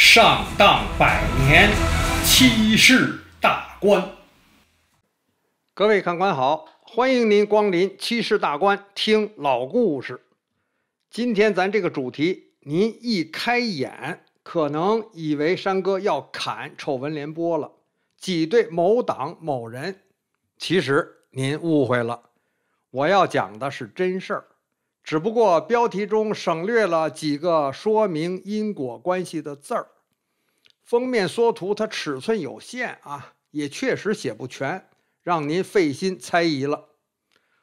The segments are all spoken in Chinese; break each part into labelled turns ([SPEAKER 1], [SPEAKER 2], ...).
[SPEAKER 1] 上当百年，七世大官。各位看官好，欢迎您光临七世大观，听老故事。今天咱这个主题，您一开眼可能以为山哥要砍丑闻联播了，挤兑某党某人。其实您误会了，我要讲的是真事儿。只不过标题中省略了几个说明因果关系的字儿，封面缩图它尺寸有限啊，也确实写不全，让您费心猜疑了。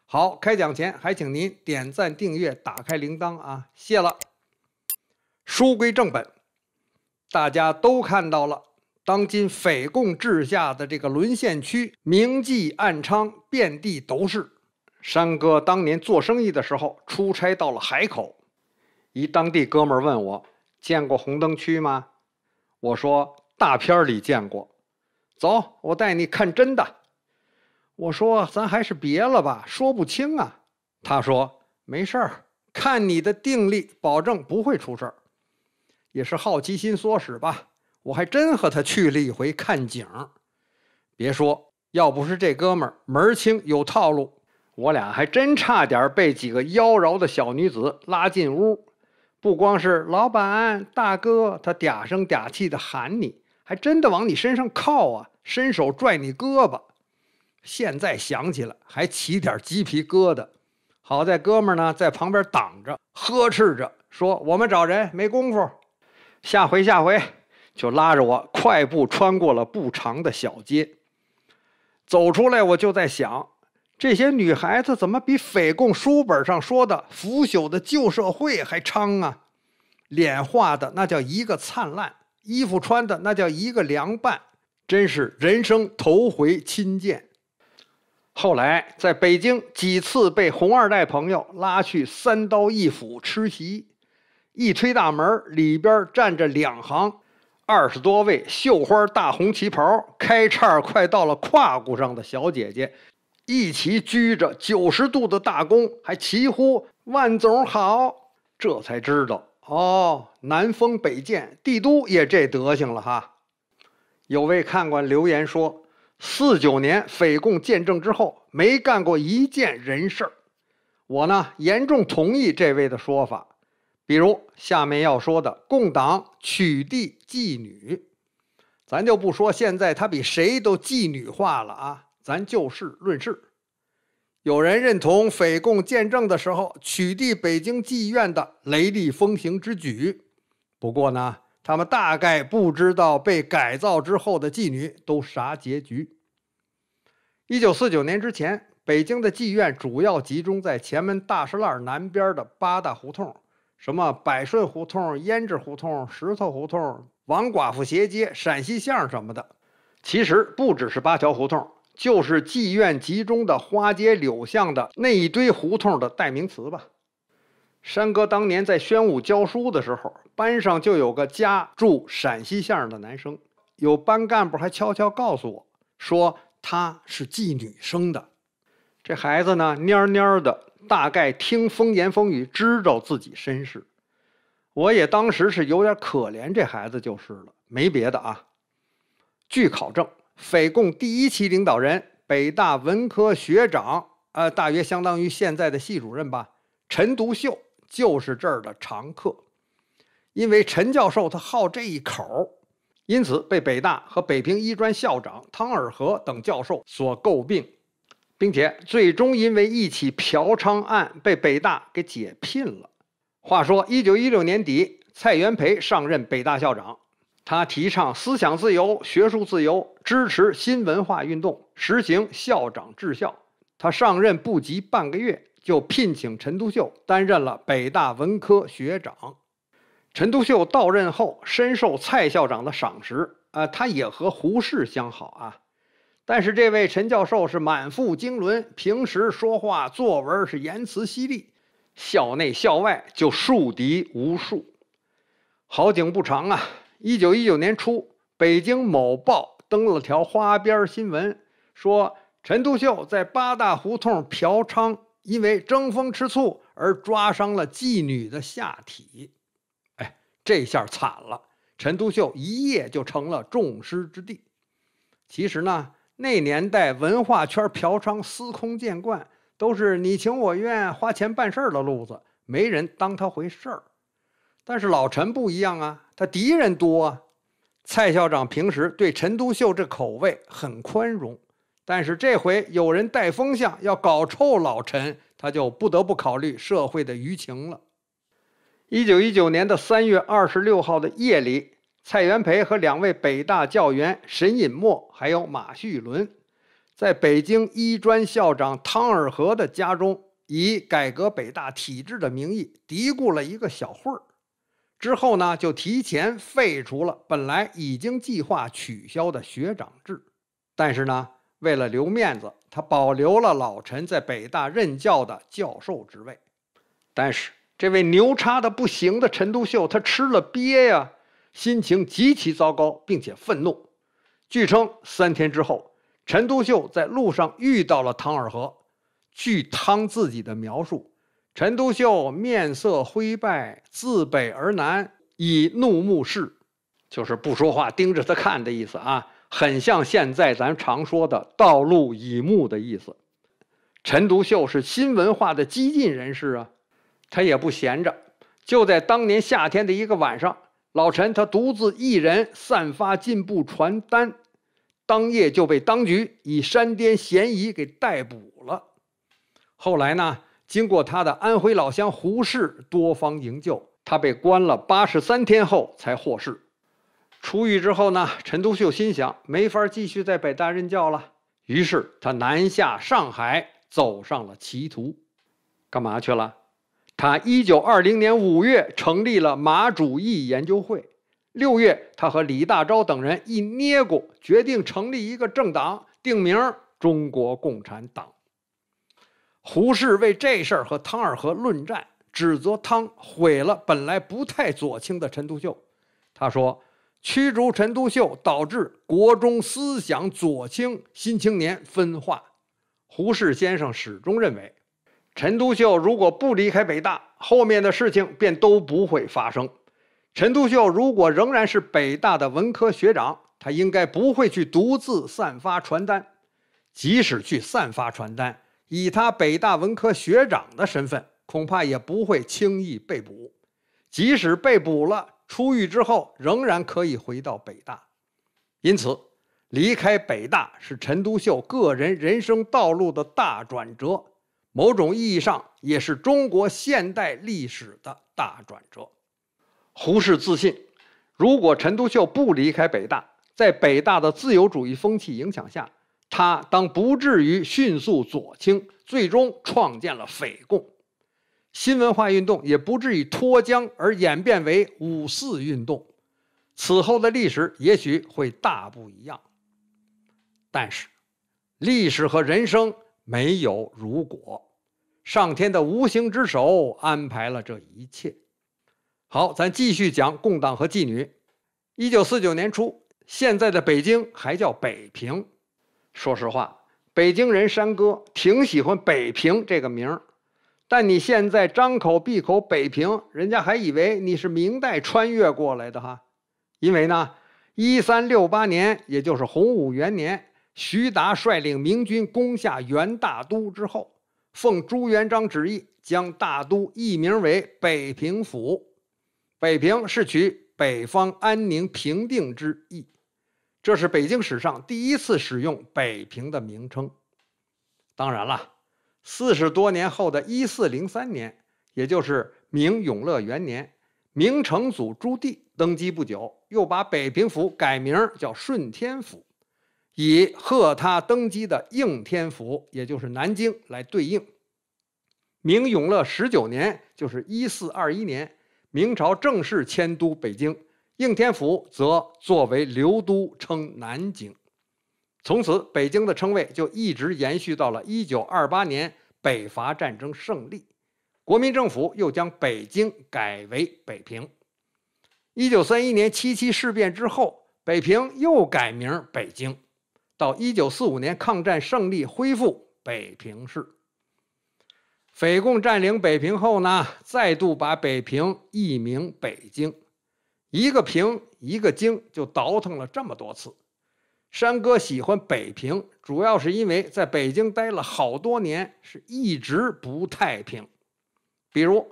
[SPEAKER 1] 好，开讲前还请您点赞、订阅、打开铃铛啊，谢了。书归正本，大家都看到了，当今匪共治下的这个沦陷区，明妓暗娼遍地都是。山哥当年做生意的时候，出差到了海口，一当地哥们问我见过红灯区吗？我说大片里见过。走，我带你看真的。我说咱还是别了吧，说不清啊。他说没事儿，看你的定力，保证不会出事儿。也是好奇心唆使吧，我还真和他去了一回看景。别说，要不是这哥们儿门儿清有套路。我俩还真差点被几个妖娆的小女子拉进屋，不光是老板、大哥，他嗲声嗲气地喊你，还真的往你身上靠啊，伸手拽你胳膊。现在想起来还起点鸡皮疙瘩，好在哥们呢在旁边挡着，呵斥着说：“我们找人没工夫，下回下回。”就拉着我快步穿过了不长的小街，走出来我就在想。这些女孩子怎么比匪共书本上说的腐朽的旧社会还昌啊？脸画的那叫一个灿烂，衣服穿的那叫一个凉拌，真是人生头回亲见。后来在北京几次被红二代朋友拉去三刀一斧吃席，一推大门里边站着两行二十多位绣花大红旗袍、开叉快到了胯骨上的小姐姐。一齐鞠着九十度的大躬，还齐呼“万总好”，这才知道哦。南丰北建，帝都也这德行了哈。有位看官留言说：“四九年匪共建政之后，没干过一件人事儿。”我呢，严重同意这位的说法。比如下面要说的，共党取缔妓女，咱就不说现在他比谁都妓女化了啊。咱就事论事，有人认同匪共建政的时候取缔北京妓院的雷厉风行之举，不过呢，他们大概不知道被改造之后的妓女都啥结局。一九四九年之前，北京的妓院主要集中在前门大栅栏南边的八大胡同，什么百顺胡同、胭脂胡同、石头胡同、王寡妇斜街、陕西巷什么的。其实不只是八条胡同。就是妓院集中的花街柳巷的那一堆胡同的代名词吧。山哥当年在宣武教书的时候，班上就有个家住陕西巷的男生，有班干部还悄悄告诉我，说他是妓女生的。这孩子呢，蔫蔫的，大概听风言风语，知道自己身世。我也当时是有点可怜这孩子，就是了，没别的啊。据考证。匪共第一期领导人、北大文科学长，呃，大约相当于现在的系主任吧。陈独秀就是这儿的常客，因为陈教授他好这一口，因此被北大和北平医专校长汤尔和等教授所诟病，并且最终因为一起嫖娼案被北大给解聘了。话说，一九一六年底，蔡元培上任北大校长。他提倡思想自由、学术自由，支持新文化运动，实行校长治校。他上任不及半个月，就聘请陈独秀担任了北大文科学长。陈独秀到任后，深受蔡校长的赏识啊，他也和胡适相好啊。但是这位陈教授是满腹经纶，平时说话、作文是言辞犀利，校内校外就树敌无数。好景不长啊。一九一九年初，北京某报登了条花边新闻，说陈独秀在八大胡同嫖娼，因为争风吃醋而抓伤了妓女的下体。哎，这下惨了，陈独秀一夜就成了众矢之的。其实呢，那年代文化圈嫖娼司空见惯，都是你情我愿、花钱办事儿的路子，没人当他回事儿。但是老陈不一样啊，他敌人多啊。蔡校长平时对陈独秀这口味很宽容，但是这回有人带风向要搞臭老陈，他就不得不考虑社会的舆情了。一九一九年的三月二十六号的夜里，蔡元培和两位北大教员沈尹默还有马旭伦，在北京医专校长汤尔和的家中，以改革北大体制的名义嘀咕了一个小会儿。之后呢，就提前废除了本来已经计划取消的学长制，但是呢，为了留面子，他保留了老陈在北大任教的教授职位。但是这位牛叉的不行的陈独秀，他吃了瘪呀，心情极其糟糕，并且愤怒。据称，三天之后，陈独秀在路上遇到了汤尔和。据汤自己的描述。陈独秀面色灰败，自北而南以怒目视，就是不说话，盯着他看的意思啊，很像现在咱常说的“道路以目”的意思。陈独秀是新文化的激进人士啊，他也不闲着，就在当年夏天的一个晚上，老陈他独自一人散发进步传单，当夜就被当局以煽颠嫌疑给逮捕了。后来呢？经过他的安徽老乡胡适多方营救，他被关了八十三天后才获释。出狱之后呢，陈独秀心想没法继续在北大任教了，于是他南下上海，走上了歧途。干嘛去了？他一九二零年五月成立了马主义研究会，六月他和李大钊等人一捏过，决定成立一个政党，定名中国共产党。胡适为这事儿和汤二和论战，指责汤毁了本来不太左倾的陈独秀。他说：“驱逐陈独秀，导致国中思想左倾，新青年分化。”胡适先生始终认为，陈独秀如果不离开北大，后面的事情便都不会发生。陈独秀如果仍然是北大的文科学长，他应该不会去独自散发传单，即使去散发传单。以他北大文科学长的身份，恐怕也不会轻易被捕。即使被捕了，出狱之后仍然可以回到北大。因此，离开北大是陈独秀个人人生道路的大转折，某种意义上也是中国现代历史的大转折。胡适自信，如果陈独秀不离开北大，在北大的自由主义风气影响下。他当不至于迅速左倾，最终创建了匪共；新文化运动也不至于脱缰而演变为五四运动。此后的历史也许会大不一样。但是，历史和人生没有如果，上天的无形之手安排了这一切。好，咱继续讲共党和妓女。一九四九年初，现在的北京还叫北平。说实话，北京人山哥挺喜欢北平这个名儿，但你现在张口闭口北平，人家还以为你是明代穿越过来的哈。因为呢，一三六八年，也就是洪武元年，徐达率领明军攻下元大都之后，奉朱元璋旨意，将大都易名为北平府。北平是取北方安宁平定之意。这是北京史上第一次使用“北平”的名称。当然了，四十多年后的一四零三年，也就是明永乐元年，明成祖朱棣登基不久，又把北平府改名叫顺天府，以贺他登基的应天府，也就是南京来对应。明永乐十九年，就是一四二一年，明朝正式迁都北京。应天府则作为留都称南京，从此北京的称谓就一直延续到了一九二八年北伐战争胜利，国民政府又将北京改为北平。一九三一年七七事变之后，北平又改名北京，到一九四五年抗战胜利恢复北平市。匪共占领北平后呢，再度把北平易名北京。一个平，一个京，就倒腾了这么多次。山哥喜欢北平，主要是因为在北京待了好多年，是一直不太平。比如，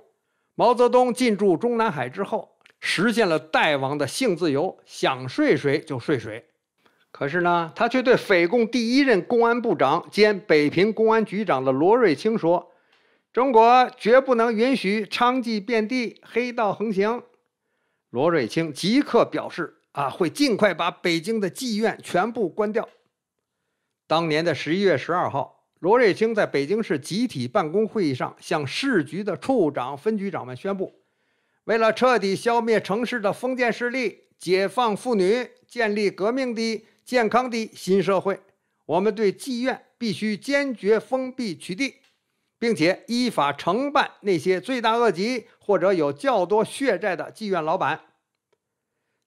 [SPEAKER 1] 毛泽东进驻中南海之后，实现了大王的性自由，想睡谁就睡谁。可是呢，他却对匪共第一任公安部长兼北平公安局长的罗瑞卿说：“中国绝不能允许娼妓遍地，黑道横行。”罗瑞卿即刻表示：“啊，会尽快把北京的妓院全部关掉。”当年的十一月十二号，罗瑞卿在北京市集体办公会议上向市局的处长、分局长们宣布：“为了彻底消灭城市的封建势力，解放妇女，建立革命的、健康的、新社会，我们对妓院必须坚决封闭取缔。”并且依法惩办那些罪大恶极或者有较多血债的妓院老板。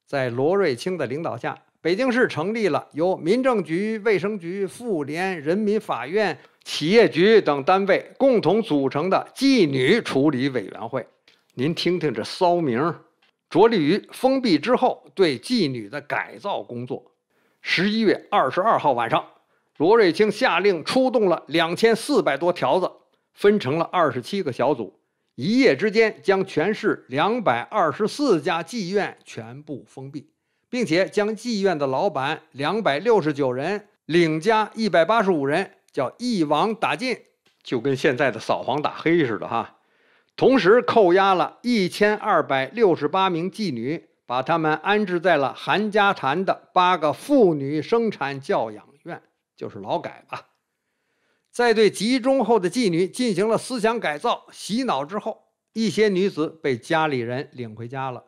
[SPEAKER 1] 在罗瑞卿的领导下，北京市成立了由民政局、卫生局、妇联、人民法院、企业局等单位共同组成的妓女处理委员会。您听听这骚名，着力于封闭之后对妓女的改造工作。十一月二十二号晚上，罗瑞卿下令出动了两千四百多条子。分成了二十七个小组，一夜之间将全市两百二十四家妓院全部封闭，并且将妓院的老板两百六十九人、领家一百八十五人，叫一网打尽，就跟现在的扫黄打黑似的哈。同时扣押了一千二百六十八名妓女，把她们安置在了韩家潭的八个妇女生产教养院，就是劳改吧。在对集中后的妓女进行了思想改造、洗脑之后，一些女子被家里人领回家了，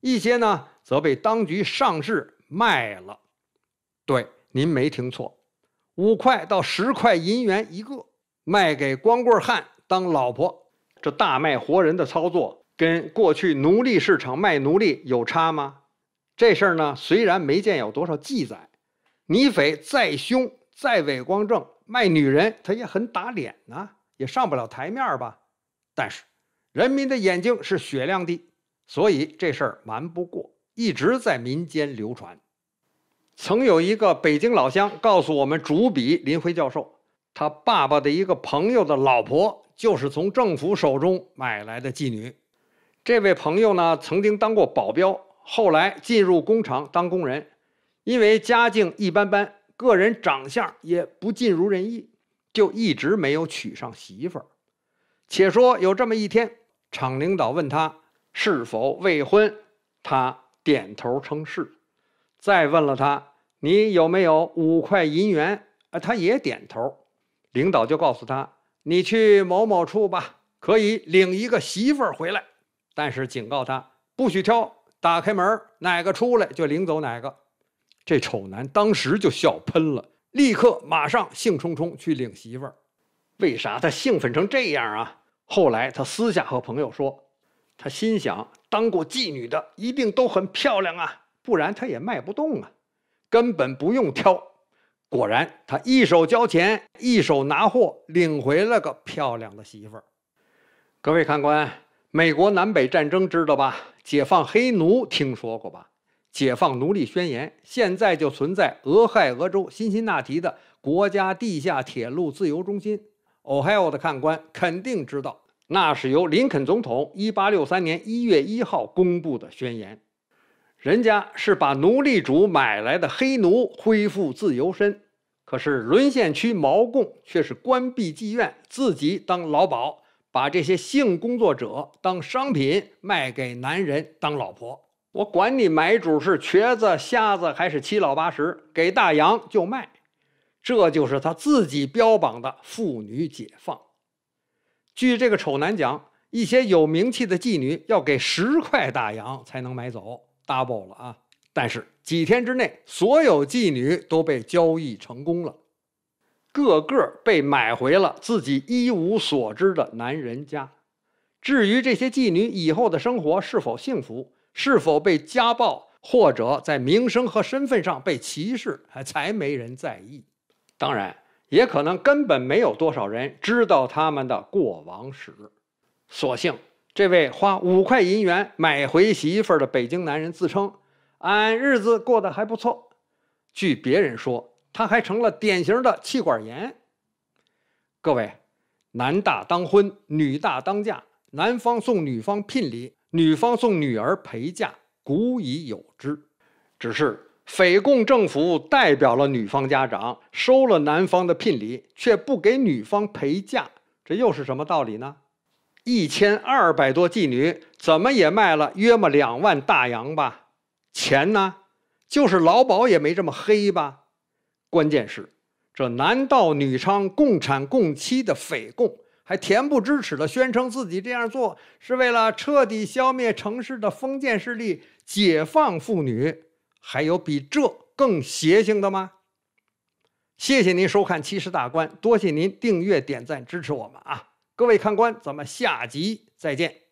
[SPEAKER 1] 一些呢则被当局上市卖了。对，您没听错，五块到十块银元一个，卖给光棍汉当老婆。这大卖活人的操作，跟过去奴隶市场卖奴隶有差吗？这事儿呢，虽然没见有多少记载，女匪再凶再伪光正。卖女人，她也很打脸呐，也上不了台面吧。但是人民的眼睛是雪亮的，所以这事儿瞒不过，一直在民间流传。曾有一个北京老乡告诉我们，主笔林辉教授，他爸爸的一个朋友的老婆就是从政府手中买来的妓女。这位朋友呢，曾经当过保镖，后来进入工厂当工人，因为家境一般般。个人长相也不尽如人意，就一直没有娶上媳妇儿。且说有这么一天，厂领导问他是否未婚，他点头称是。再问了他，你有没有五块银元？他也点头。领导就告诉他，你去某某处吧，可以领一个媳妇儿回来，但是警告他不许挑，打开门哪个出来就领走哪个。这丑男当时就笑喷了，立刻马上兴冲冲去领媳妇儿。为啥他兴奋成这样啊？后来他私下和朋友说，他心想：当过妓女的一定都很漂亮啊，不然他也卖不动啊，根本不用挑。果然，他一手交钱，一手拿货，领回了个漂亮的媳妇儿。各位看官，美国南北战争知道吧？解放黑奴听说过吧？《解放奴隶宣言》现在就存在俄亥俄州辛辛那提的国家地下铁路自由中心。Ohio 的看官肯定知道，那是由林肯总统1863年1月1号公布的宣言。人家是把奴隶主买来的黑奴恢复自由身，可是沦陷区毛共却是关闭妓院，自己当劳保，把这些性工作者当商品卖给男人当老婆。我管你买主是瘸子、瞎子还是七老八十，给大洋就卖，这就是他自己标榜的妇女解放。据这个丑男讲，一些有名气的妓女要给十块大洋才能买走，double 了啊！但是几天之内，所有妓女都被交易成功了，个个被买回了自己一无所知的男人家。至于这些妓女以后的生活是否幸福？是否被家暴，或者在名声和身份上被歧视，还才没人在意。当然，也可能根本没有多少人知道他们的过往史。所幸，这位花五块银元买回媳妇儿的北京男人自称：“俺日子过得还不错。”据别人说，他还成了典型的气管炎。各位，男大当婚，女大当嫁，男方送女方聘礼。女方送女儿陪嫁，古已有之。只是匪共政府代表了女方家长，收了男方的聘礼，却不给女方陪嫁，这又是什么道理呢？一千二百多妓女，怎么也卖了约么两万大洋吧？钱呢？就是劳保也没这么黑吧？关键是，这男盗女娼、共产共妻的匪共。还恬不知耻地宣称自己这样做是为了彻底消灭城市的封建势力，解放妇女，还有比这更邪性的吗？谢谢您收看《七十大关》，多谢您订阅、点赞支持我们啊！各位看官，咱们下集再见。